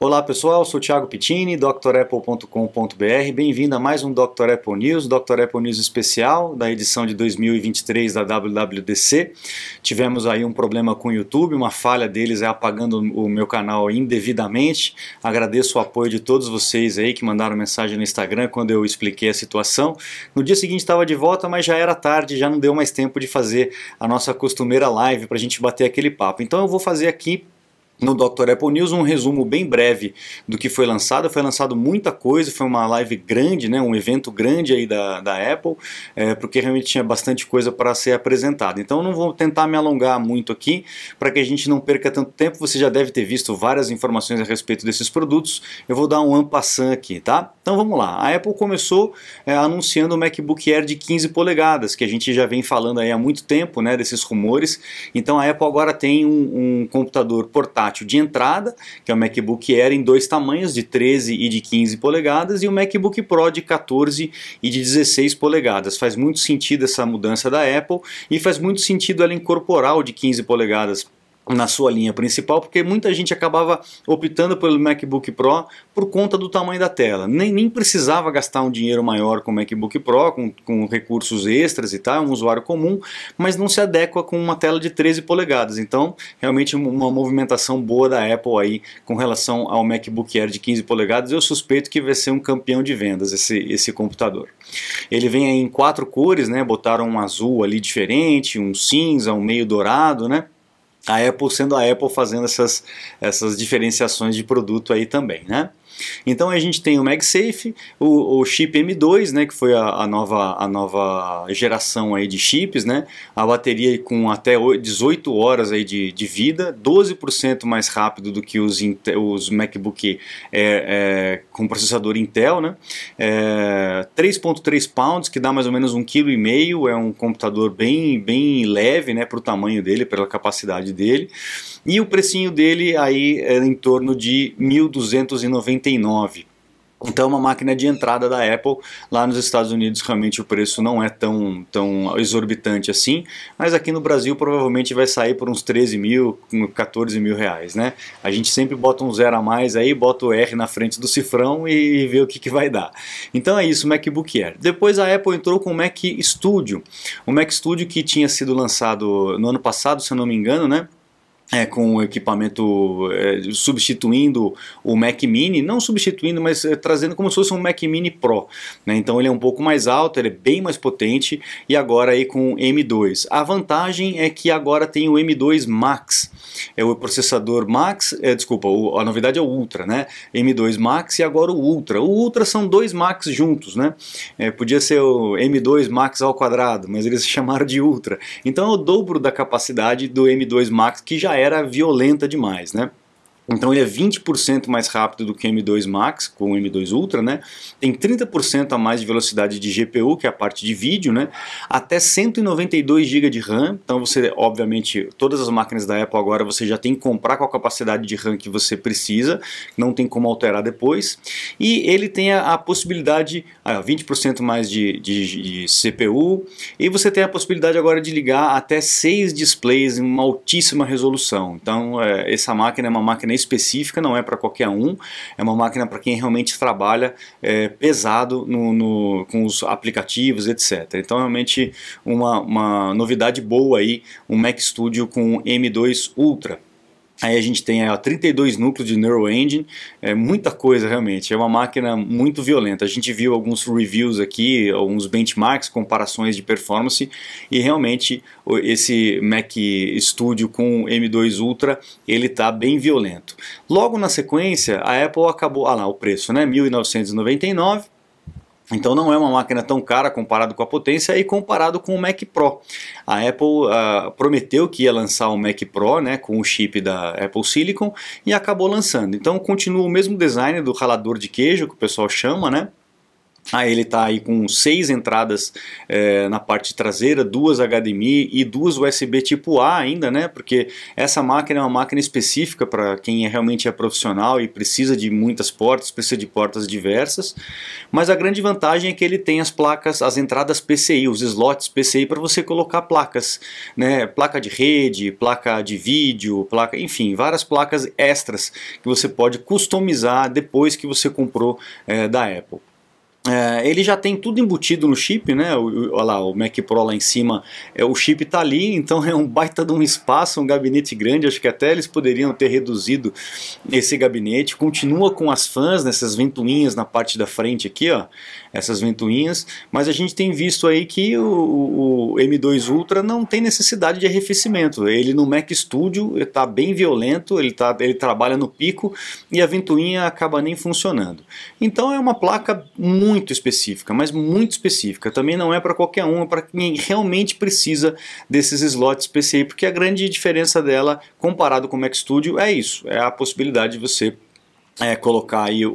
Olá pessoal, sou Thiago Pittini, drapple.com.br. Bem-vindo a mais um Dr. Apple News, Dr. Apple News especial da edição de 2023 da WWDC. Tivemos aí um problema com o YouTube, uma falha deles é apagando o meu canal indevidamente. Agradeço o apoio de todos vocês aí que mandaram mensagem no Instagram quando eu expliquei a situação. No dia seguinte estava de volta, mas já era tarde, já não deu mais tempo de fazer a nossa costumeira live para a gente bater aquele papo. Então eu vou fazer aqui no Dr. Apple News um resumo bem breve do que foi lançado. Foi lançado muita coisa, foi uma live grande, né, um evento grande aí da, da Apple, é, porque realmente tinha bastante coisa para ser apresentada. Então não vou tentar me alongar muito aqui para que a gente não perca tanto tempo. Você já deve ter visto várias informações a respeito desses produtos. Eu vou dar um ampassant aqui, tá? Então vamos lá. A Apple começou é, anunciando o MacBook Air de 15 polegadas, que a gente já vem falando aí há muito tempo, né, desses rumores. Então a Apple agora tem um, um computador portátil portátil de entrada, que é o MacBook Air em dois tamanhos, de 13 e de 15 polegadas, e o MacBook Pro de 14 e de 16 polegadas. Faz muito sentido essa mudança da Apple e faz muito sentido ela incorporar o de 15 polegadas na sua linha principal, porque muita gente acabava optando pelo MacBook Pro por conta do tamanho da tela. Nem, nem precisava gastar um dinheiro maior com o MacBook Pro, com, com recursos extras e tal, é um usuário comum, mas não se adequa com uma tela de 13 polegadas. Então, realmente uma movimentação boa da Apple aí com relação ao MacBook Air de 15 polegadas. Eu suspeito que vai ser um campeão de vendas esse, esse computador. Ele vem aí em quatro cores, né? Botaram um azul ali diferente, um cinza, um meio dourado, né? a Apple sendo a Apple fazendo essas, essas diferenciações de produto aí também, né? Então a gente tem o MagSafe, o, o chip M2, né, que foi a, a, nova, a nova geração aí de chips, né, a bateria com até 18 horas aí de, de vida, 12% mais rápido do que os, os MacBook é, é, com processador Intel, né, é, 3.3 pounds, que dá mais ou menos 1,5 kg, é um computador bem, bem leve, né, para o tamanho dele, pela capacidade dele, e o precinho dele aí é em torno de 1.299 então é uma máquina de entrada da Apple. Lá nos Estados Unidos realmente o preço não é tão, tão exorbitante assim, mas aqui no Brasil provavelmente vai sair por uns 13 mil, 14 mil reais, né? A gente sempre bota um zero a mais aí, bota o R na frente do cifrão e vê o que, que vai dar. Então é isso, MacBook Air. Depois a Apple entrou com o Mac Studio. O Mac Studio que tinha sido lançado no ano passado, se eu não me engano, né? é, com equipamento é, substituindo o Mac Mini, não substituindo, mas é, trazendo como se fosse um Mac Mini Pro. Né? Então ele é um pouco mais alto, ele é bem mais potente e agora aí com M2. A vantagem é que agora tem o M2 Max, é o processador Max, é, desculpa, o, a novidade é o Ultra, né? M2 Max e agora o Ultra. O Ultra são dois Max juntos, né? É, podia ser o M2 Max ao quadrado, mas eles chamaram de Ultra. Então é o dobro da capacidade do M2 Max que já era violenta demais, né? Então ele é 20% mais rápido do que o M2 Max com o M2 Ultra, né? Tem 30% a mais de velocidade de GPU, que é a parte de vídeo, né? Até 192 GB de RAM. Então você, obviamente, todas as máquinas da Apple agora você já tem que comprar com a capacidade de RAM que você precisa, não tem como alterar depois. E ele tem a, a possibilidade, ah, 20% mais de, de, de CPU. E você tem a possibilidade agora de ligar até seis displays em uma altíssima resolução. Então é, essa máquina é uma máquina específica, não é para qualquer um, é uma máquina para quem realmente trabalha é, pesado no, no, com os aplicativos, etc. Então, realmente, uma, uma novidade boa aí, um Mac Studio com M2 Ultra. Aí a gente tem ó, 32 núcleos de Neural Engine, é muita coisa realmente, é uma máquina muito violenta. A gente viu alguns reviews aqui, alguns benchmarks, comparações de performance, e realmente esse Mac Studio com M2 Ultra, ele está bem violento. Logo na sequência, a Apple acabou, ah lá, o preço, né, 1999, então não é uma máquina tão cara comparado com a potência e comparado com o Mac Pro. A Apple uh, prometeu que ia lançar o Mac Pro né, com o chip da Apple Silicon e acabou lançando. Então continua o mesmo design do ralador de queijo que o pessoal chama, né? Aí ah, ele está aí com seis entradas é, na parte traseira, duas HDMI e duas USB tipo A ainda, né? Porque essa máquina é uma máquina específica para quem é, realmente é profissional e precisa de muitas portas, precisa de portas diversas. Mas a grande vantagem é que ele tem as placas, as entradas PCI, os slots PCI para você colocar placas, né? Placa de rede, placa de vídeo, placa, enfim, várias placas extras que você pode customizar depois que você comprou é, da Apple. É, ele já tem tudo embutido no chip, né? O, olha lá, o Mac Pro lá em cima, é, o chip está ali, então é um baita de um espaço, um gabinete grande. Acho que até eles poderiam ter reduzido esse gabinete. Continua com as fãs nessas né, ventoinhas na parte da frente aqui, ó, essas ventoinhas. Mas a gente tem visto aí que o, o M2 Ultra não tem necessidade de arrefecimento. Ele no Mac Studio está bem violento, ele, tá, ele trabalha no pico e a ventoinha acaba nem funcionando. Então é uma placa muito muito específica, mas muito específica. Também não é para qualquer um, é para quem realmente precisa desses slots PCI, porque a grande diferença dela comparado com o Mac Studio é isso, é a possibilidade de você é, colocar aí o,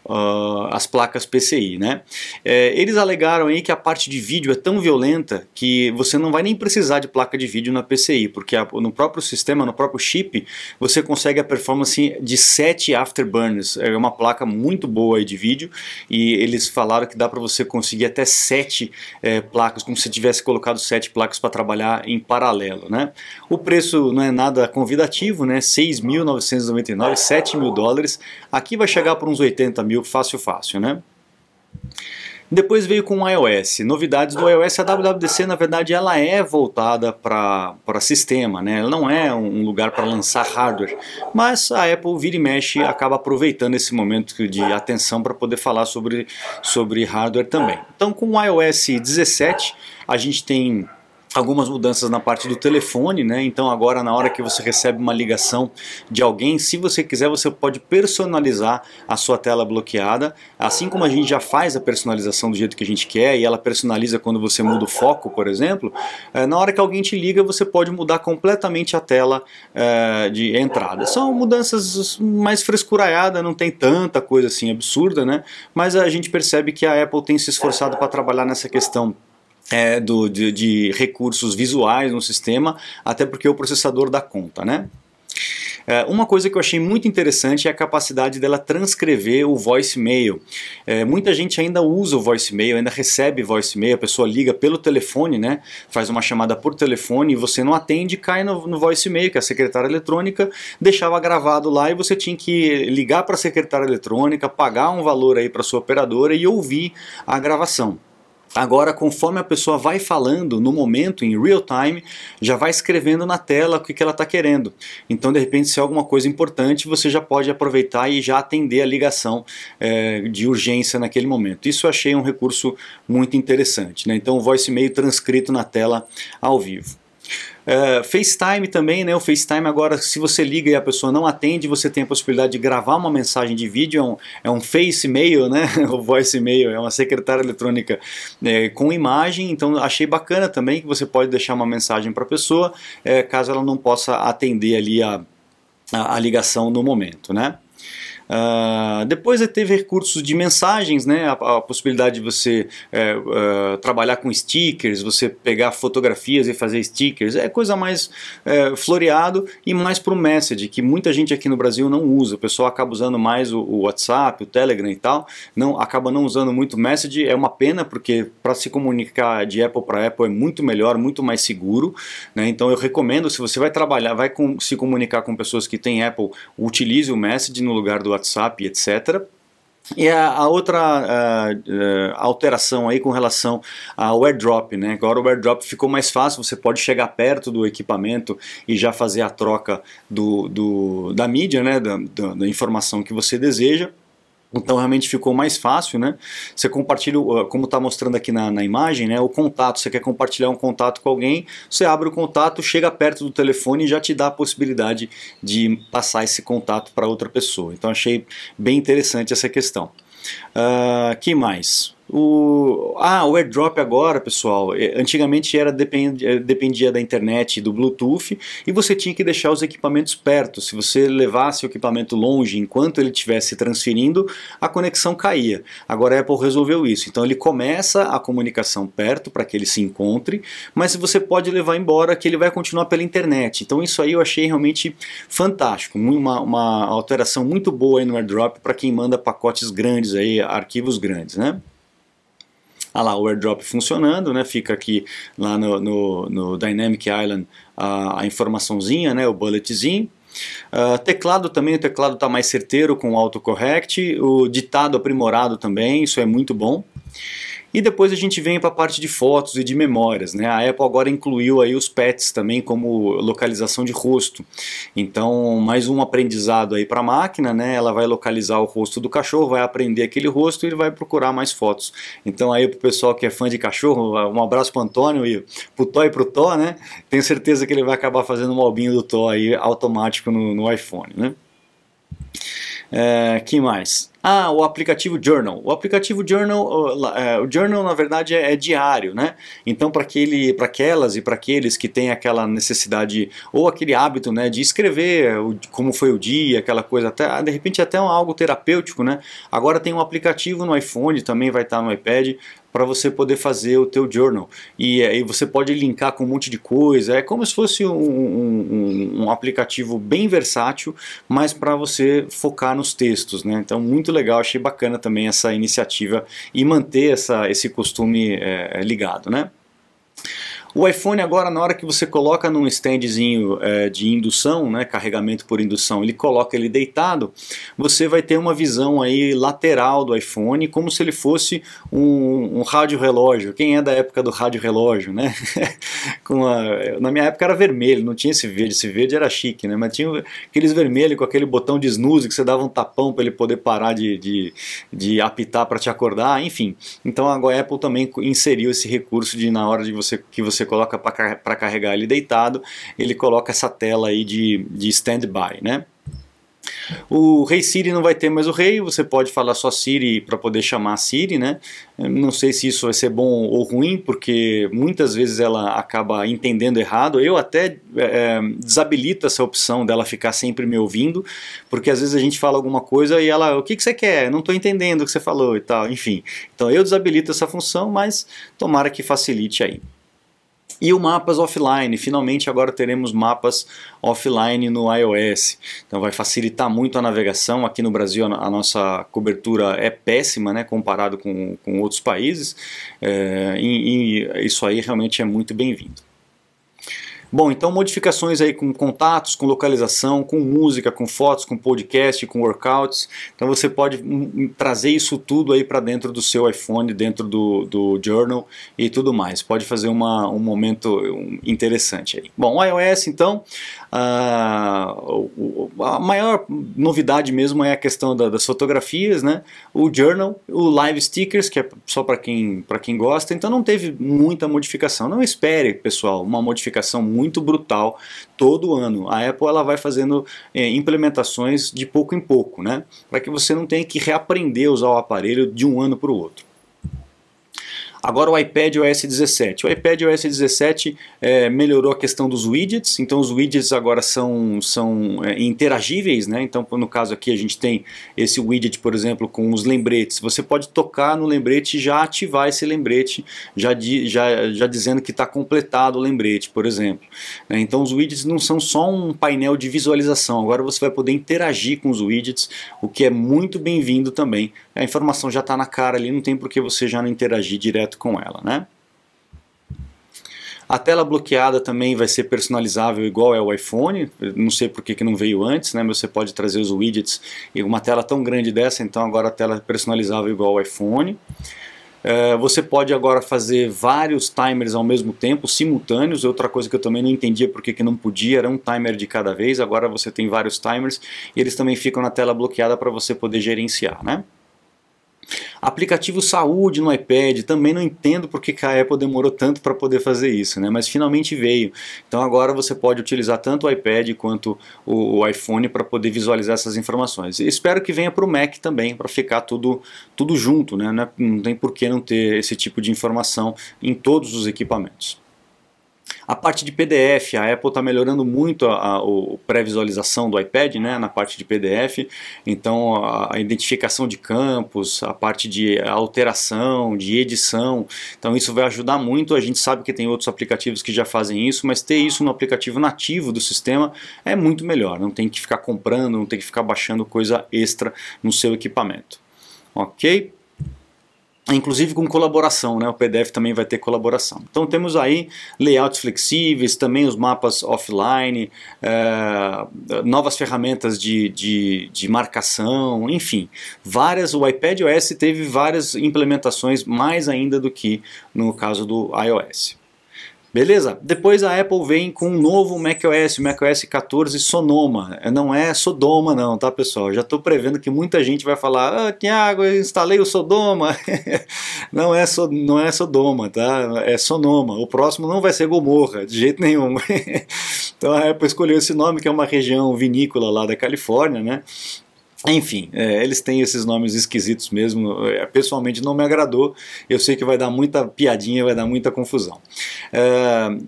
o uh, as placas PCI, né? É, eles alegaram aí que a parte de vídeo é tão violenta que você não vai nem precisar de placa de vídeo na PCI, porque a, no próprio sistema, no próprio chip, você consegue a performance de 7 afterburners. É uma placa muito boa aí de vídeo e eles falaram que dá para você conseguir até 7 é, placas, como se tivesse colocado 7 placas para trabalhar em paralelo, né? O preço não é nada convidativo, né? 6.999, 7 mil dólares. Aqui vai chegar por uns 80 mil meio fácil fácil, né? Depois veio com o iOS. Novidades do iOS, a WWDC na verdade ela é voltada para sistema, né? Ela não é um lugar para lançar hardware, mas a Apple vira e mexe acaba aproveitando esse momento de atenção para poder falar sobre, sobre hardware também. Então com o iOS 17 a gente tem algumas mudanças na parte do telefone, né? Então agora na hora que você recebe uma ligação de alguém, se você quiser, você pode personalizar a sua tela bloqueada, assim como a gente já faz a personalização do jeito que a gente quer e ela personaliza quando você muda o foco, por exemplo. É, na hora que alguém te liga, você pode mudar completamente a tela é, de entrada. São mudanças mais frescuraiada, não tem tanta coisa assim absurda, né? Mas a gente percebe que a Apple tem se esforçado para trabalhar nessa questão é, do, de, de recursos visuais no sistema, até porque o processador dá conta, né? É, uma coisa que eu achei muito interessante é a capacidade dela transcrever o voicemail. É, muita gente ainda usa o voicemail, ainda recebe voicemail, a pessoa liga pelo telefone, né? Faz uma chamada por telefone e você não atende, cai no, no voicemail, que é a secretária eletrônica deixava gravado lá e você tinha que ligar para a secretária eletrônica, pagar um valor aí para sua operadora e ouvir a gravação. Agora, conforme a pessoa vai falando no momento, em real time, já vai escrevendo na tela o que, que ela está querendo. Então, de repente, se é alguma coisa importante, você já pode aproveitar e já atender a ligação é, de urgência naquele momento. Isso eu achei um recurso muito interessante. Né? Então, o voice e-mail transcrito na tela ao vivo. É, FaceTime também, né? O FaceTime agora, se você liga e a pessoa não atende, você tem a possibilidade de gravar uma mensagem de vídeo, é um, é um Face Mail, né? o Voice Mail, é uma secretária eletrônica é, com imagem, então achei bacana também que você pode deixar uma mensagem para a pessoa, é, caso ela não possa atender ali a, a, a ligação no momento, né? Uh, depois é teve recursos de mensagens, né? a, a possibilidade de você é, uh, trabalhar com stickers, você pegar fotografias e fazer stickers, é coisa mais é, floreado e mais para o message, que muita gente aqui no Brasil não usa, o pessoal acaba usando mais o, o WhatsApp, o Telegram e tal, não acaba não usando muito o message, é uma pena porque para se comunicar de Apple para Apple é muito melhor, muito mais seguro, né? então eu recomendo, se você vai trabalhar, vai com, se comunicar com pessoas que têm Apple, utilize o message no lugar do WhatsApp, WhatsApp, etc. E a, a outra a, a alteração aí com relação ao airdrop, né? Agora o airdrop ficou mais fácil, você pode chegar perto do equipamento e já fazer a troca do, do da mídia, né? Da, da, da informação que você deseja. Então realmente ficou mais fácil, né? Você compartilha, ah, como está mostrando aqui na, na, imagem, né? O contato, você quer compartilhar um contato com alguém, você abre o contato, chega perto do telefone e já te dá a possibilidade de passar esse contato para outra pessoa. Então achei bem interessante essa questão. Uh, que mais? O, ah, o airdrop agora, pessoal. É, antigamente era dependia, é, dependia da internet e do Bluetooth e você tinha que deixar os equipamentos perto. Se você levasse o equipamento longe enquanto ele estivesse transferindo, a conexão caía. Agora a Apple resolveu isso. Então ele começa a comunicação perto para que ele se encontre, mas você pode levar embora que ele vai continuar pela internet. Então isso aí eu achei realmente fantástico. Uma, uma alteração muito boa no airdrop para quem manda pacotes grandes, aí, arquivos grandes, né? ah lá, o airdrop funcionando, né? Fica aqui lá no, no, no Dynamic Island a, a, informaçãozinha, né? O bulletzinho. Uh, teclado também, o teclado está mais certeiro com o autocorrect, o ditado aprimorado também, isso é muito bom. E depois a gente vem para a parte de fotos e de memórias, né? A Apple agora incluiu aí os pets também como localização de rosto. Então, mais um aprendizado aí para a máquina, né? Ela vai localizar o rosto do cachorro, vai aprender aquele rosto e ele vai procurar mais fotos. Então aí pro pessoal que é fã de cachorro, um abraço pro Antônio e pro Thó e pro Tó, né? Tenho certeza que ele vai acabar fazendo um albinho do Thó aí automático no, no iPhone, né? É, que mais? Ah, o aplicativo Journal. O aplicativo Journal, o, é, Journal na verdade é, é diário, né? Então para aquele, para aquelas e para aqueles que têm aquela necessidade ou aquele hábito, né, de escrever como foi o dia, aquela coisa, até ah, de repente até um, algo terapêutico, né? Agora tem um aplicativo no iPhone, também vai estar no iPad, para você poder fazer o teu journal. E aí você pode linkar com um monte de coisa, é como se fosse um, um, um aplicativo bem versátil, mas para você focar nos textos. Né? Então, muito legal, achei bacana também essa iniciativa e manter essa, esse costume é, é ligado. Né? O iPhone agora, na hora que você coloca num standzinho é, de indução, né, carregamento por indução, ele coloca ele deitado, você vai ter uma visão aí lateral do iPhone, como se ele fosse um, um rádio relógio. Quem é da época do rádio relógio, né? com a, na minha época era vermelho, não tinha esse verde, esse verde era chique, né? Mas tinha aqueles vermelhos com aquele botão de snooze que você dava um tapão para ele poder parar de, de, de apitar para te acordar, enfim. Então a Apple também inseriu esse recurso de na hora de você que você você coloca para carregar ele deitado, ele coloca essa tela aí de, de standby, né? O Rei hey Siri não vai ter mais o Rei, hey, você pode falar só Siri para poder chamar a Siri, né? Não sei se isso vai ser bom ou ruim, porque muitas vezes ela acaba entendendo errado. Eu até é, é, desabilito essa opção dela ficar sempre me ouvindo, porque às vezes a gente fala alguma coisa e ela, o que, que você quer? Não estou entendendo o que você falou e tal, enfim. Então eu desabilito essa função, mas tomara que facilite aí. E o mapas offline, finalmente agora teremos mapas offline no iOS. Então vai facilitar muito a navegação. Aqui no Brasil a nossa cobertura é péssima, né, comparado com, com outros países. É, e, e isso aí realmente é muito bem-vindo. Bom, então modificações aí com contatos, com localização, com música, com fotos, com podcast, com workouts. Então você pode hum, hum, trazer isso tudo aí para dentro do seu iPhone, dentro do, do Journal e tudo mais. Pode fazer uma, um momento interessante aí. Bom, o iOS então, a, ah, a maior novidade mesmo é a questão da, das fotografias, né? O Journal, o Live Stickers, que é só para quem, quem gosta. Então não teve muita modificação. Não espere, pessoal, uma modificação muito muito brutal todo ano. A Apple ela vai fazendo é, implementações de pouco em pouco, né? para que você não tenha que reaprender a usar o aparelho de um ano para o outro. Agora o iPad OS 17. O iPad OS 17 é, melhorou a questão dos widgets, então os widgets agora são, são é, interagíveis, né? Então, no caso aqui, a gente tem esse widget, por exemplo, com os lembretes. Você pode tocar no lembrete e já ativar esse lembrete, já, di, já, já dizendo que está completado o lembrete, por exemplo. É, então, os widgets não são só um painel de visualização, agora você vai poder interagir com os widgets, o que é muito bem-vindo também. A informação já está na cara ali, não tem por que você já não interagir direto direto com ela, né? A tela bloqueada também vai ser personalizável igual é o iPhone, não sei por que, que não veio antes, né? mas você pode trazer os widgets e uma tela tão grande dessa, então agora a tela é personalizável igual ao iPhone. É, você pode agora fazer vários timers ao mesmo tempo, simultâneos. Outra coisa que eu também não entendia porque que não podia, era um timer de cada vez. Agora você tem vários timers e eles também ficam na tela bloqueada para você poder gerenciar, né? Aplicativo saúde no iPad, é também não entendo porque que a Apple demorou tanto para poder fazer isso, né? mas finalmente veio. Então agora você pode utilizar tanto o iPad quanto o, iPhone para poder visualizar essas informações. espero que venha para o Mac também, para ficar tudo, tudo junto, né? É, não tem por que não ter esse tipo de informação em todos os equipamentos. A parte de PDF, a Apple está melhorando muito a, a, a pré-visualização do iPad né, na parte de PDF, então a, a, identificação de campos, a parte de alteração, de edição, então isso vai ajudar muito. A gente sabe que tem outros aplicativos que já fazem isso, mas ter isso no aplicativo nativo do sistema é muito melhor, não tem que ficar comprando, não tem que ficar baixando coisa extra no seu equipamento. Ok? inclusive com colaboração, né? o PDF também vai ter colaboração. Então temos aí layouts flexíveis, também os mapas offline, é, novas ferramentas de, de, de, marcação, enfim, várias, o iPad OS teve várias implementações, mais ainda do que no caso do iOS. Beleza? Depois a Apple vem com um novo macOS, macOS 14 Sonoma. Não é Sodoma não, tá pessoal? já estou prevendo que muita gente vai falar ah, Tiago, eu instalei o Sodoma. não, é so, não é Sodoma, tá? É Sonoma. O próximo não vai ser Gomorra, de jeito nenhum. então a Apple escolheu esse nome, que é uma região vinícola lá da Califórnia, né? Enfim, é, eles têm esses nomes esquisitos mesmo. É, pessoalmente não me agradou. Eu sei que vai dar muita piadinha, vai dar muita confusão. É,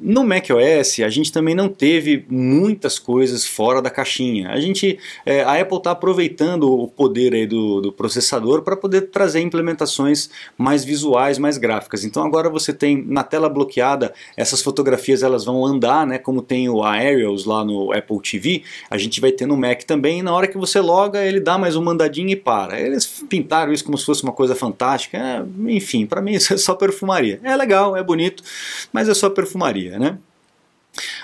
no macOS a gente também não teve muitas coisas fora da caixinha. A gente, é, a Apple está aproveitando o poder aí do, do processador para poder trazer implementações mais visuais, mais gráficas. Então agora você tem na tela bloqueada essas fotografias, elas vão andar, né? Como tem o Aerials lá no Apple TV, a gente vai ter no Mac também. E na hora que você loga ele dá mais um mandadinho e para. Eles pintaram isso como se fosse uma coisa fantástica. É, enfim, para mim isso é só perfumaria. É legal, é bonito, mas é só perfumaria, né?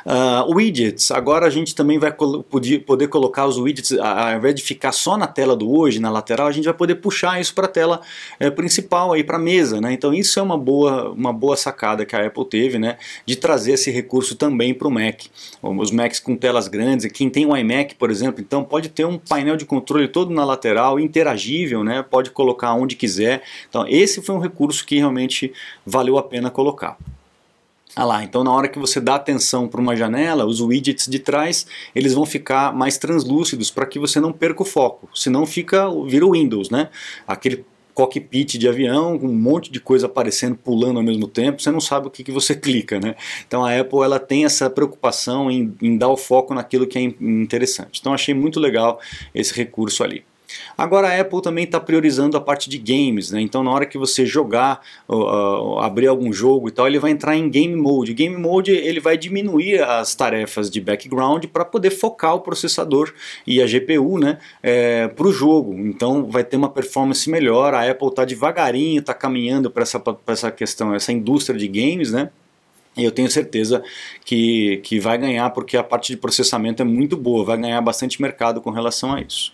Uh, widgets, agora a gente também vai poder colocar os widgets, ao invés de ficar só na tela do hoje, na lateral, a gente vai poder puxar isso para a tela é, principal, para a mesa. Né? Então isso é uma boa, uma boa sacada que a Apple teve, né? de trazer esse recurso também para o Mac. Os Macs com telas grandes, quem tem o um iMac, por exemplo, então pode ter um painel de controle todo na lateral, interagível, né? pode colocar onde quiser. Então esse foi um recurso que realmente valeu a pena colocar. Ah lá, então na hora que você dá atenção para uma janela, os widgets de trás, eles vão ficar mais translúcidos para que você não perca o foco. Senão fica, vira o Windows, né? Aquele cockpit de avião, com um monte de coisa aparecendo, pulando ao mesmo tempo, você não sabe o que, que você clica, né? Então a Apple ela tem essa preocupação em, em dar o foco naquilo que é interessante. Então achei muito legal esse recurso ali. Agora a Apple também está priorizando a parte de games, né? então na hora que você jogar, uh, abrir algum jogo e tal, ele vai entrar em Game Mode. Game Mode ele vai diminuir as tarefas de background para poder focar o processador e a GPU né, é, para o jogo. Então vai ter uma performance melhor. A Apple está devagarinho, está caminhando para essa, essa questão, essa indústria de games, né? E eu tenho certeza que, que vai ganhar, porque a parte de processamento é muito boa, vai ganhar bastante mercado com relação a isso.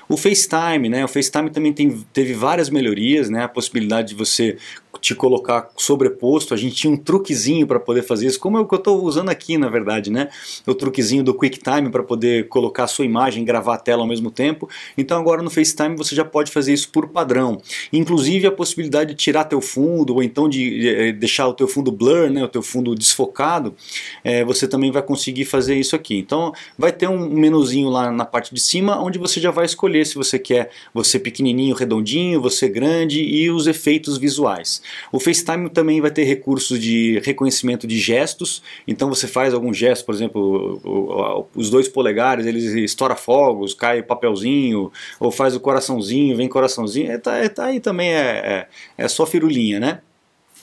O FaceTime, né? O FaceTime também tem, teve várias melhorias, né? A possibilidade de você te colocar sobreposto. A gente tinha um truquezinho para poder fazer isso, como é o que eu estou usando aqui, na verdade, né? O truquezinho do QuickTime para poder colocar a sua imagem, gravar a tela ao mesmo tempo. Então agora no FaceTime você já pode fazer isso por padrão. Inclusive a possibilidade de tirar teu fundo ou então de eh, eh, deixar o teu fundo blur, né? O teu fundo desfocado, eh, você também vai conseguir fazer isso aqui. Então vai ter um menuzinho lá na parte de cima onde você já vai escolher escolher se você quer você pequenininho, redondinho, você grande e os efeitos visuais. O FaceTime também vai ter recursos de reconhecimento de gestos, então você faz algum gesto, por exemplo, os dois polegares, eles estoura fogos, cai papelzinho, ou faz o coraçãozinho, vem coraçãozinho, é, tá, é, tá aí também é, é, é só firulinha, né?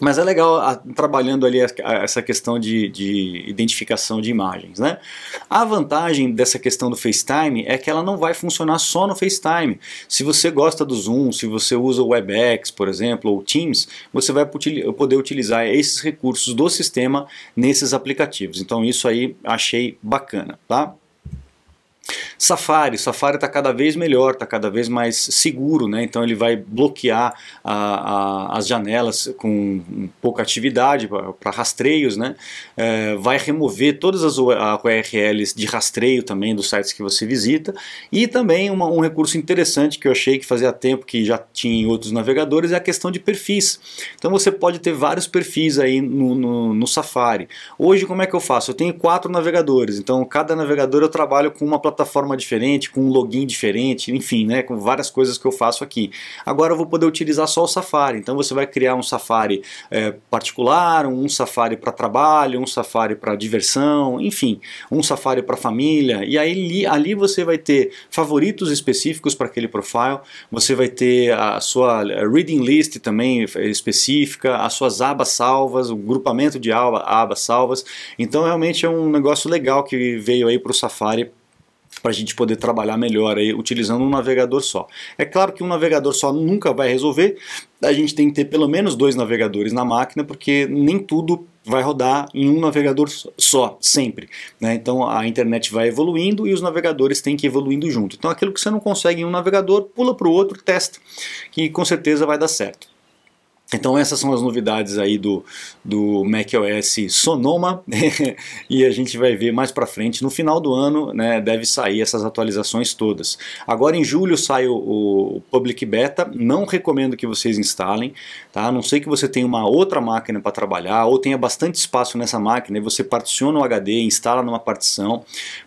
Mas é legal a, ah, trabalhando ali a, a, ah, essa questão de, de, identificação de imagens. Né? A vantagem dessa questão do FaceTime é que ela não vai funcionar só no FaceTime. Se você gosta do Zoom, se você usa o WebEx, por exemplo, ou Teams, você vai poder utilizar esses recursos do sistema nesses aplicativos. Então isso aí achei bacana, tá? Safari, Safari está cada vez melhor, está cada vez mais seguro, né? então ele vai bloquear a, a, as janelas com pouca atividade para rastreios, né? É, vai remover todas as URLs de rastreio também dos sites que você visita e também uma, um recurso interessante que eu achei que fazia tempo que já tinha em outros navegadores é a questão de perfis. Então você pode ter vários perfis aí no, no, no Safari. Hoje como é que eu faço? Eu tenho quatro navegadores, então cada navegador eu trabalho com uma plataforma plataforma diferente, com um login diferente, enfim, né, com várias coisas que eu faço aqui. Agora eu vou poder utilizar só o Safari, então você vai criar um Safari é, particular, um Safari para trabalho, um Safari para diversão, enfim, um Safari para família, e aí ali, ali você vai ter favoritos específicos para aquele profile, você vai ter a sua é, reading list também específica, as suas abas salvas, o grupamento de abas salvas, então realmente é um negócio legal que veio aí para o Safari para a gente poder trabalhar melhor aí, utilizando um navegador só. É claro que um navegador só nunca vai resolver, a gente tem que ter pelo menos dois navegadores na máquina, porque nem tudo vai rodar em um navegador só, sempre. Né? Então a internet vai evoluindo e os navegadores têm que ir evoluindo junto. Então aquilo que você não consegue em um navegador, pula para o outro, testa, que com certeza vai dar certo. Então essas são as novidades aí do, do macOS Sonoma e a gente vai ver mais para frente. No final do ano né, deve sair essas atualizações todas. Agora em julho sai o, o, Public Beta, não recomendo que vocês instalem, tá? a não ser que você tenha uma outra máquina para trabalhar ou tenha bastante espaço nessa máquina e você particiona o HD, instala numa partição,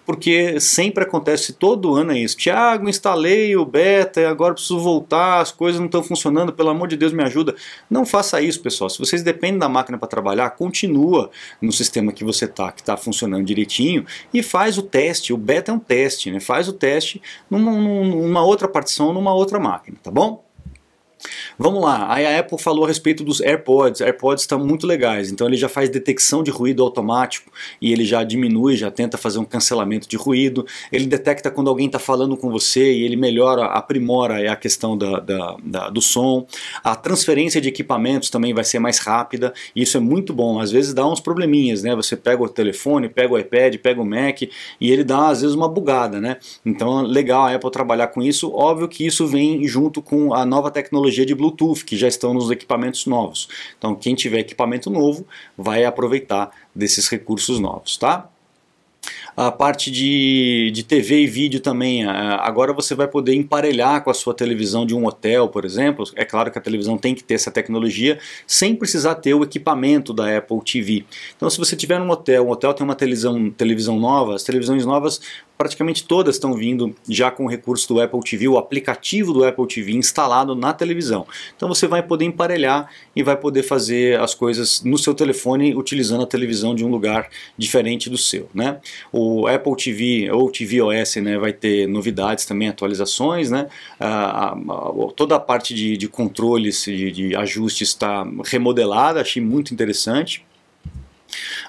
porque sempre acontece, todo ano é isso. Tiago, instalei o Beta, e agora preciso voltar, as coisas não estão funcionando, pelo amor de Deus me ajuda. Não faça isso, pessoal. Se vocês dependem da máquina para trabalhar, continua no sistema que você está, que está funcionando direitinho, e faz o teste. O beta é um teste, né? Faz o teste numa, numa outra partição, numa outra máquina, tá bom? Vamos lá, aí a Apple falou a respeito dos AirPods. AirPods estão muito legais, então ele já faz detecção de ruído automático e ele já diminui, já tenta fazer um cancelamento de ruído. Ele detecta quando alguém está falando com você e ele melhora, aprimora a questão da, da, da, do som. A transferência de equipamentos também vai ser mais rápida e isso é muito bom. Às vezes dá uns probleminhas, né? Você pega o telefone, pega o iPad, pega o Mac e ele dá às vezes uma bugada, né? Então legal a Apple trabalhar com isso. Óbvio que isso vem junto com a nova tecnologia tecnologia de Bluetooth, que já estão nos equipamentos novos. Então, quem tiver equipamento novo vai aproveitar desses recursos novos, tá? a parte de, de TV e vídeo também. Ah, agora você vai poder emparelhar com a sua televisão de um hotel, por exemplo. É claro que a televisão tem que ter essa tecnologia sem precisar ter o equipamento da Apple TV. Então, se você tiver um hotel, um hotel tem uma televisão, televisão nova, as televisões novas praticamente todas estão vindo já com o recurso do Apple TV, o aplicativo do Apple TV instalado na televisão. Então você vai poder emparelhar e vai poder fazer as coisas no seu telefone utilizando a televisão de um lugar diferente do seu, né? O o Apple TV ou tvOS né, vai ter novidades também, atualizações, né? A, a, a, toda a parte de, de controles, de, de ajustes está remodelada, achei muito interessante.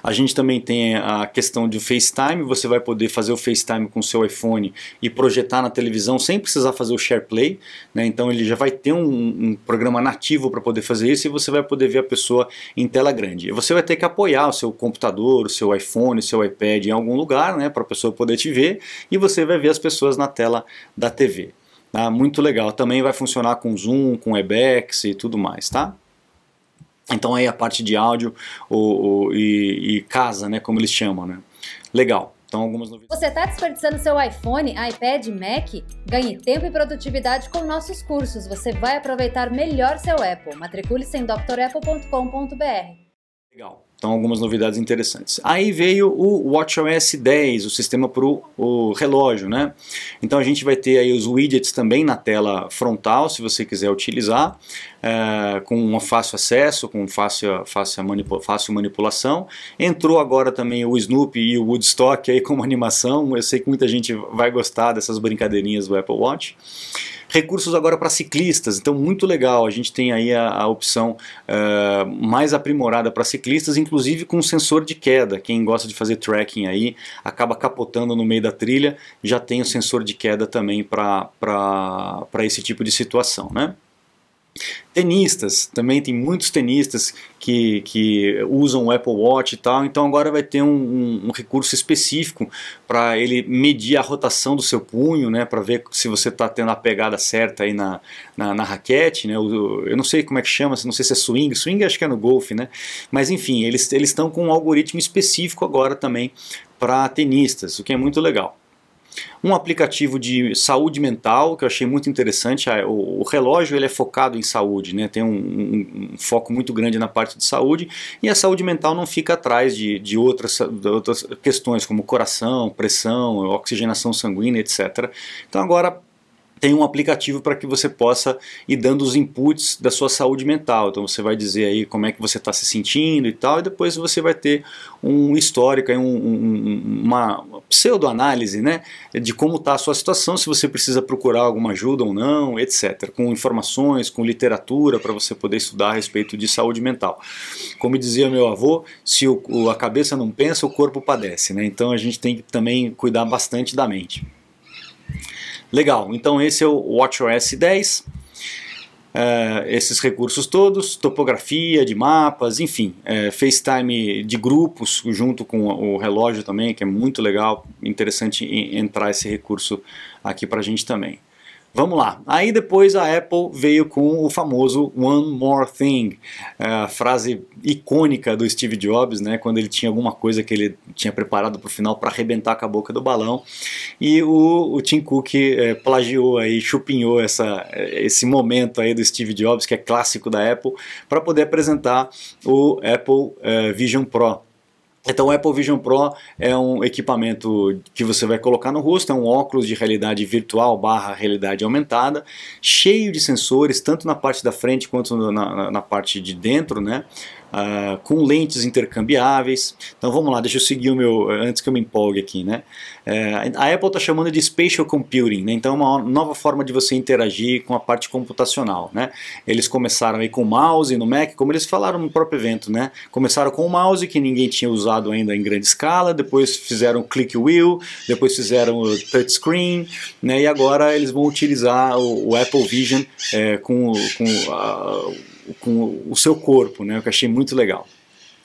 A gente também tem a questão de FaceTime, você vai poder fazer o FaceTime com o seu iPhone e projetar na televisão sem precisar fazer o SharePlay, né? então ele já vai ter um, um programa nativo para poder fazer isso e você vai poder ver a pessoa em tela grande. você vai ter que apoiar o seu computador, o seu iPhone, o seu iPad em algum lugar né? para a pessoa poder te ver e você vai ver as pessoas na tela da TV. Tá? Muito legal, também vai funcionar com Zoom, com Webex e tudo mais, tá? Então aí a parte de áudio o, o, e, e, casa, né, como eles chamam, né? Legal. Então algumas novidades. Você está desperdiçando seu iPhone, iPad, Mac? Ganhe tempo e produtividade com nossos cursos. Você vai aproveitar melhor seu Apple. Matricule-se em drapple.com.br. Legal. Então, algumas novidades interessantes. Aí veio o WatchOS 10, o sistema para o relógio, né? Então, a gente vai ter aí os widgets também na tela frontal, se você quiser utilizar, é, com um fácil acesso, com fácil, fácil, fácil manipulação. Entrou agora também o Snoopy e o Woodstock aí como animação. Eu sei que muita gente vai gostar dessas brincadeirinhas do Apple Watch. Recursos agora para ciclistas, então muito legal. A gente tem aí a, a opção uh, mais aprimorada para ciclistas, inclusive com sensor de queda. Quem gosta de fazer trekking aí acaba capotando no meio da trilha, já tem o sensor de queda também para esse tipo de situação, né? Tenistas, também tem muitos tenistas que, que usam o Apple Watch e tal, então agora vai ter um, um, um recurso específico para ele medir a rotação do seu punho, né, para ver se você está tendo a pegada certa aí na, na, na raquete, né, eu, eu não sei como é que chama, não sei se é swing, swing acho que é no golfe, né, mas enfim, eles estão com um algoritmo específico agora também para tenistas, o que é muito legal. Um aplicativo de saúde mental que eu achei muito interessante. O, relógio ele é focado em saúde, né? tem um, um, um, foco muito grande na parte de saúde e a saúde mental não fica atrás de, de, outras, de outras questões como coração, pressão, oxigenação sanguínea, etc. Então agora tem um aplicativo para que você possa ir dando os inputs da sua saúde mental. Então você vai dizer aí como é que você está se sentindo e tal, e depois você vai ter um histórico, um, um, uma pseudoanálise né, de como está a sua situação, se você precisa procurar alguma ajuda ou não, etc. Com informações, com literatura para você poder estudar a respeito de saúde mental. Como dizia meu avô, se o, a cabeça não pensa, o corpo padece. Né? Então a gente tem que também cuidar bastante da mente. Legal, então esse é o WatchOS 10. É, esses recursos todos, topografia de mapas, enfim, é, FaceTime de grupos junto com o relógio também, que é muito legal, interessante entrar esse recurso aqui para a gente também. Vamos lá. Aí depois a Apple veio com o famoso One More Thing, é, a frase icônica do Steve Jobs, né, quando ele tinha alguma coisa que ele tinha preparado para o final para arrebentar com a boca do balão. E o, o Tim Cook é, plagiou aí, chupinhou essa, esse momento aí do Steve Jobs, que é clássico da Apple, para poder apresentar o Apple é, Vision Pro. Então o Apple Vision Pro é um equipamento que você vai colocar no rosto, é um óculos de realidade virtual barra realidade aumentada, cheio de sensores, tanto na parte da frente quanto na, na, na parte de dentro, né? uh, com lentes intercambiáveis. Então vamos lá, deixa eu seguir o meu, eh, antes que eu me empolgue aqui, né? Uh, a Apple está chamando de Spatial Computing, né? então é uma nova forma de você interagir com a parte computacional, né? Eles começaram aí com o mouse no Mac, como eles falaram no próprio evento, né? Começaram com o mouse, que ninguém tinha usado ainda em grande escala, depois fizeram o click wheel, depois fizeram o touchscreen, né? E agora eles vão utilizar o, o Apple Vision é, com, com a, ah, com o seu corpo, né? Eu achei muito legal.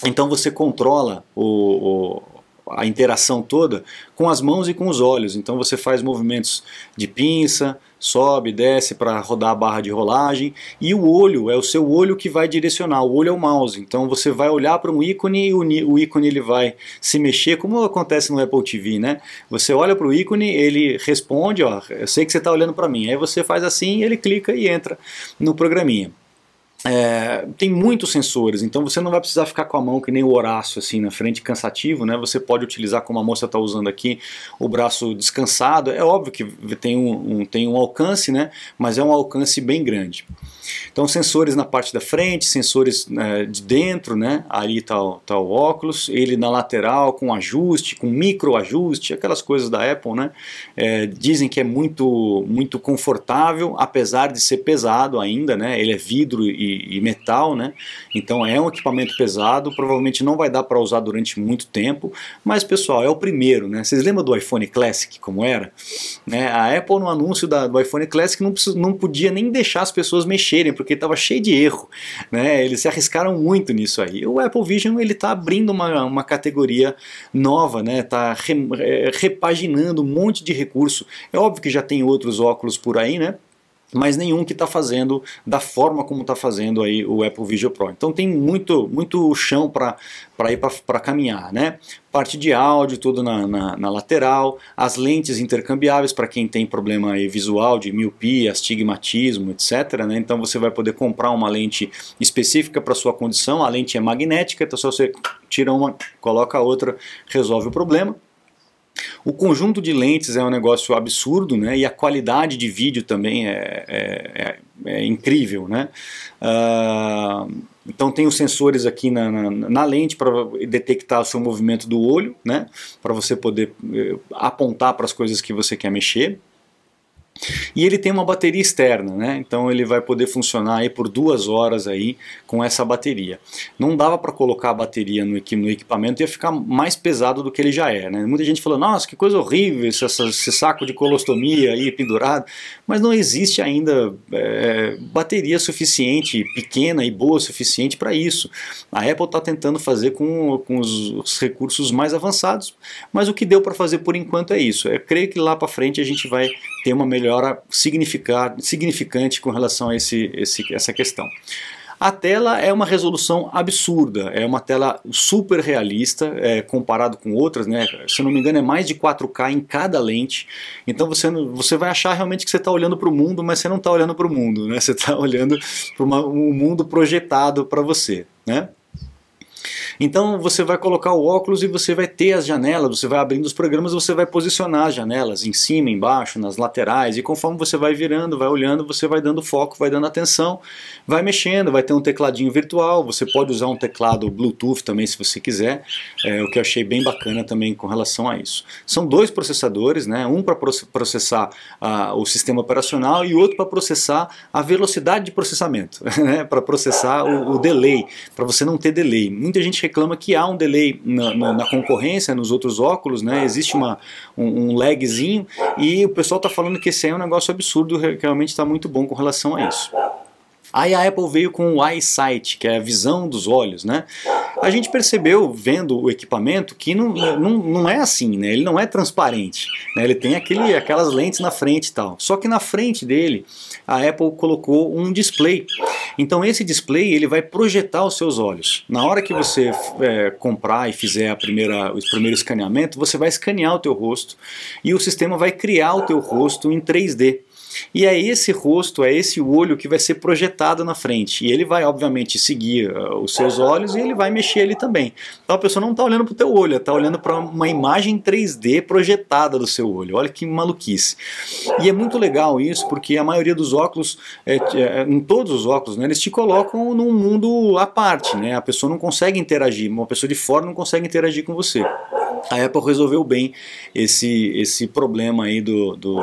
Então você controla o, o a interação toda com as mãos e com os olhos. Então você faz movimentos de pinça, sobe, desce para rodar a barra de rolagem e o olho é o seu olho que vai direcionar. O olho é o mouse. Então você vai olhar para um ícone e o, ícone ele vai se mexer, como acontece no Apple TV, né? Você olha para o ícone, ele responde, ó, eu sei que você está olhando para mim. Aí você faz assim, ele clica e entra no programinha. É, tem muitos sensores, então você não vai precisar ficar com a mão que nem o Horácio assim na frente, cansativo, né? Você pode utilizar, como a moça está usando aqui, o braço descansado. É óbvio que tem um, um, tem um alcance, né? Mas é um alcance bem grande. Então sensores na parte da frente, sensores né, de dentro, né? Ali está tá o óculos, ele na lateral com ajuste, com micro ajuste, aquelas coisas da Apple, né? É, dizem que é muito muito confortável, apesar de ser pesado ainda, né? Ele é vidro e, e metal, né? Então é um equipamento pesado, provavelmente não vai dar para usar durante muito tempo, mas pessoal é o primeiro, né? Vocês lembram do iPhone Classic como era? Né? A Apple no anúncio da, do iPhone Classic não, não podia nem deixar as pessoas mexer mexerem, porque estava cheio de erro. Né? Eles se arriscaram muito nisso aí. O Apple Vision ele está abrindo uma, uma categoria nova, está né? Tá re, é, repaginando um monte de recurso. É óbvio que já tem outros óculos por aí, né? mas nenhum que está fazendo da forma como está fazendo aí o Apple Vision Pro. Então tem muito, muito chão para ir para caminhar, né? Parte de áudio, tudo na, na, na lateral, as lentes intercambiáveis para quem tem problema aí visual de miopia, astigmatismo, etc. Né? Então você vai poder comprar uma lente específica para sua condição, a lente é magnética, então só você tira uma, coloca a outra, resolve o problema. O conjunto de lentes é um negócio absurdo, né? E a qualidade de vídeo também é, é, é, é incrível, né? Uh, então tem os sensores aqui na, na, na lente para detectar o seu movimento do olho, né? Para você poder eh, apontar para as coisas que você quer mexer. E ele tem uma bateria externa, né? Então ele vai poder funcionar aí por duas horas aí com essa bateria. Não dava para colocar a bateria no, equipamento, ia ficar mais pesado do que ele já é, né? Muita gente falou, nossa, que coisa horrível esse, esse saco de colostomia aí pendurado, mas não existe ainda é, bateria suficiente, pequena e boa suficiente para isso. A Apple está tentando fazer com, com os, os recursos mais avançados, mas o que deu para fazer por enquanto é isso. Eu creio que lá para frente a gente vai ter uma melhor melhora significante com relação a esse, esse, essa questão. A tela é uma resolução absurda, é uma tela super realista é, comparado com outras, né? Se não me engano, é mais de 4K em cada lente. Então você, você vai achar realmente que você está olhando para o mundo, mas você não está olhando para o mundo, né? Você está olhando para um mundo projetado para você, né? Então você vai colocar o óculos e você vai ter as janelas, você vai abrindo os programas, você vai posicionar as janelas em cima, embaixo, nas laterais, e conforme você vai virando, vai olhando, você vai dando foco, vai dando atenção, vai mexendo, vai ter um tecladinho virtual, você pode usar um teclado Bluetooth também se você quiser, é, o que eu achei bem bacana também com relação a isso. São dois processadores, né, um para processar o sistema operacional e outro para processar a velocidade de processamento, né, para processar o, o delay, para você não ter delay. Muita gente reclama que há um delay na, na, na concorrência, nos outros óculos, né? Existe uma, um, um lagzinho e o pessoal está falando que esse aí é um negócio absurdo, realmente está muito bom com relação a isso. Aí a Apple veio com o EyeSight, que é a visão dos olhos, né? A gente percebeu, vendo o equipamento, que não, não, não é assim, né? Ele não é transparente, né? Ele tem aquele, aquelas lentes na frente e tal. Só que na frente dele, a Apple colocou um display. Então esse display, ele vai projetar os seus olhos. Na hora que você é, comprar e fizer a primeira, o primeiro escaneamento, você vai escanear o teu rosto e o sistema vai criar o teu rosto em 3D. E é esse rosto, é esse olho que vai ser projetado na frente. E ele vai, obviamente, seguir uh, os seus olhos e ele vai mexer ele também. Então a pessoa não está olhando para o teu olho, está olhando para uma imagem 3D projetada do seu olho. Olha que maluquice. E é muito legal isso, porque a maioria dos óculos, é, é, em todos os óculos, né, eles te colocam num mundo à parte. Né? A pessoa não consegue interagir, uma pessoa de fora não consegue interagir com você a Apple resolveu bem esse, esse problema aí do, do,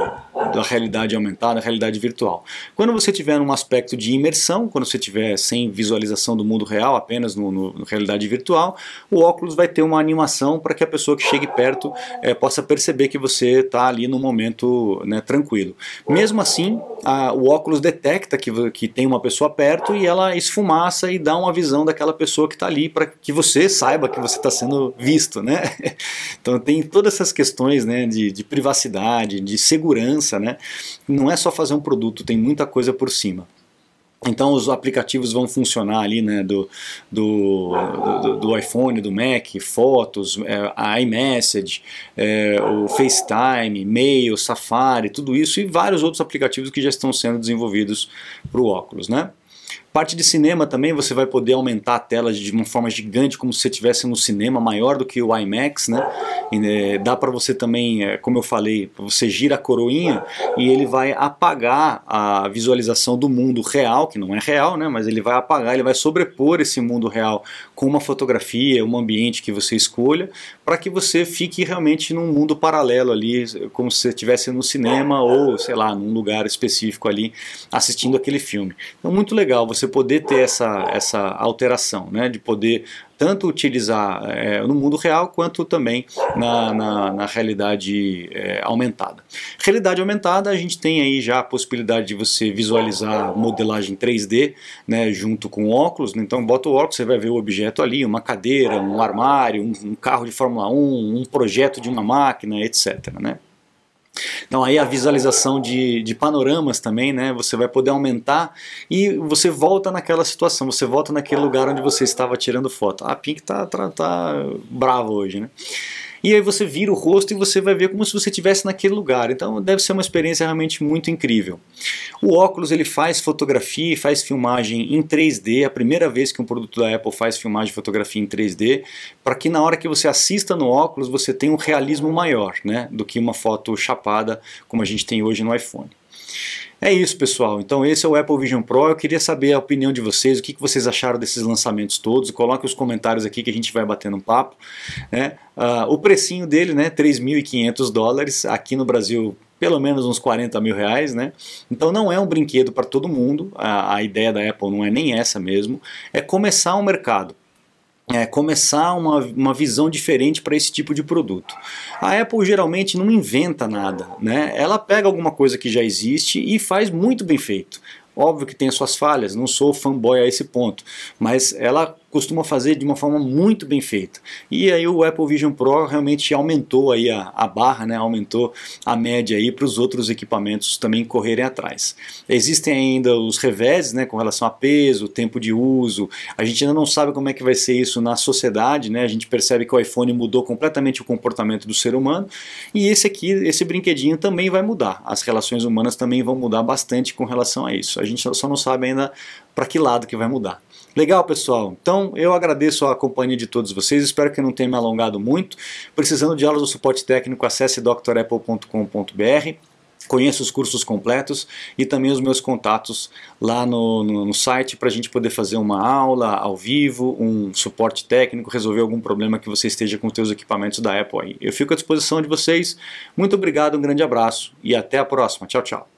da realidade aumentada, realidade virtual. Quando você tiver num aspecto de imersão, quando você tiver sem visualização do mundo real, apenas no, no, no realidade virtual, o óculos vai ter uma animação para que a pessoa que chegue perto é, possa perceber que você está ali num momento né, tranquilo. Mesmo assim, a, o óculos detecta que, que tem uma pessoa perto e ela esfumaça e dá uma visão daquela pessoa que está ali para que você saiba que você está sendo visto, né? Então tem todas essas questões né, de, de privacidade, de segurança, né? Não é só fazer um produto, tem muita coisa por cima. Então os aplicativos vão funcionar ali, né, do, do, do, do iPhone, do Mac, fotos, é, a iMessage, é, o FaceTime, Mail, Safari, tudo isso e vários outros aplicativos que já estão sendo desenvolvidos para o óculos, né? Parte de cinema também, você vai poder aumentar a tela de uma forma gigante, como se você estivesse no cinema, maior do que o IMAX, né? E, é, dá para você também, é, como eu falei, você gira a coroinha e ele vai apagar a visualização do mundo real, que não é real, né? Mas ele vai apagar, ele vai sobrepor esse mundo real com uma fotografia, um ambiente que você escolha, para que você fique realmente num mundo paralelo ali, como se você estivesse no cinema ou, sei lá, num lugar específico ali, assistindo aquele filme. Então, muito legal você você poder ter essa, essa alteração, né? de poder tanto utilizar é, no mundo real quanto também na, na, na realidade é, aumentada. Realidade aumentada, a gente tem aí já a possibilidade de você visualizar modelagem 3D né, junto com óculos. Então, bota o óculos, você vai ver o objeto ali, uma cadeira, um armário, um, um carro de Fórmula 1, um projeto de uma máquina, etc. Né? Então aí a visualização de, de panoramas também, né? Você vai poder aumentar e você volta naquela situação, você volta naquele lugar onde você estava tirando foto. Ah, a Pink tá, tá, tá brava hoje, né? e aí você vira o rosto e você vai ver como se você estivesse naquele lugar. Então deve ser uma experiência realmente muito incrível. O óculos ele faz fotografia e faz filmagem em 3D, é a primeira vez que um produto da Apple faz filmagem e fotografia em 3D, para que na hora que você assista no óculos você tenha um realismo maior né, do que uma foto chapada como a gente tem hoje no iPhone. É isso, pessoal. Então esse é o Apple Vision Pro. Eu queria saber a opinião de vocês, o que vocês acharam desses lançamentos todos. Coloque os comentários aqui que a gente vai batendo um papo. Né? Uh, o precinho dele, né, 3.500 dólares. Aqui no Brasil, pelo menos uns 40 mil reais, né? Então não é um brinquedo para todo mundo, a, a, ideia da Apple não é nem essa mesmo, é começar um mercado é, começar uma, uma visão diferente para esse tipo de produto. A Apple geralmente não inventa nada, né? ela pega alguma coisa que já existe e faz muito bem feito. Óbvio que tem suas falhas, não sou fanboy a esse ponto, mas ela costuma fazer de uma forma muito bem feita. E aí o Apple Vision Pro realmente aumentou aí a, a barra, né? aumentou a média aí para os outros equipamentos também correrem atrás. Existem ainda os reveses né? com relação a peso, tempo de uso, a gente ainda não sabe como é que vai ser isso na sociedade, né? a gente percebe que o iPhone mudou completamente o comportamento do ser humano e esse aqui, esse brinquedinho também vai mudar, as relações humanas também vão mudar bastante com relação a isso, a gente só não sabe ainda para que lado que vai mudar. Legal, pessoal. Então, eu agradeço a companhia de todos vocês. Espero que não tenha me alongado muito. Precisando de aulas do suporte técnico, acesse drapple.com.br conheça os cursos completos e também os meus contatos lá no, no, no site para a gente poder fazer uma aula ao vivo, um suporte técnico, resolver algum problema que você esteja com os seus equipamentos da Apple aí. Eu fico à disposição de vocês. Muito obrigado, um grande abraço e até a próxima. Tchau, tchau.